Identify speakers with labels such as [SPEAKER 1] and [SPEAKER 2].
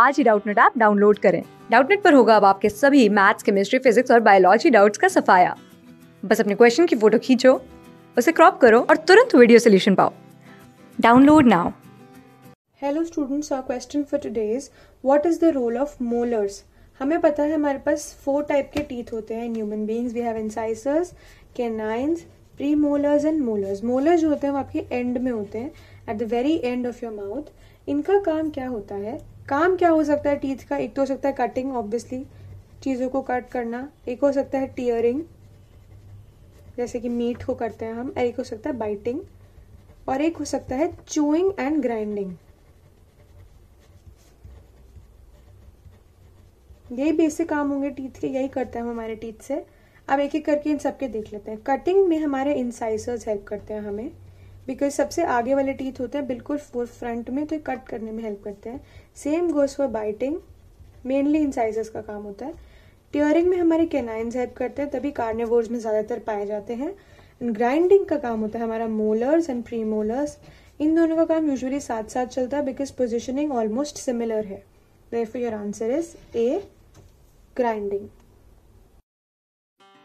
[SPEAKER 1] आज ही Doubtnut app download करें डाउटनेट पर होगा अब आपके सभी मैथ्स केमिस्ट्री फिजिक्स और बायोलॉजी डाउट्स का सफाया बस अपने क्वेश्चन की फोटो खींचो उसे क्रॉप करो और तुरंत वीडियो सोल्यूशन पाओ download now
[SPEAKER 2] hello students our question for today is what is the role of molars हमें पता है हमारे पास फोर टाइप के टीथ होते हैं human beings we have incisors canines pre molars and molars molars जो होते हैं वो आपके एंड में होते हैं at the very end of your mouth इनका काम क्या होता है काम क्या हो सकता है टीथ का एक तो हो सकता है कटिंग ऑब्वियसली चीज़ों को कट करना एक हो सकता है टीयरिंग जैसे कि मीट को करते हैं हम एक हो सकता है बाइटिंग और एक हो सकता है चूइंग एंड ग्राइंडिंग यही बेसिक काम होंगे टीथ के यही करते हैं हम हमारे टीथ से अब एक एक करके इन सबके देख लेते हैं कटिंग में हमारे इंसाइसर्स हेल्प करते हैं हमें बिकॉज सबसे आगे वाले टीथ होते हैं बिल्कुल फोर फ्रंट में तो कट करने में हेल्प करते हैं same goes for biting mainly incisors का काम होता है टियरिंग में हमारे केनाइन्स हेल्प करते हैं तभी कार्निवोर्स में ज़्यादातर पाए जाते हैं एंड ग्राइंडिंग का काम होता है हमारा मोलर्स एंड प्री मोलर्स इन दोनों का काम यूजुअली साथ साथ चलता है बिकॉज पोजिशनिंग ऑलमोस्ट सिमिलर है therefore your answer is a grinding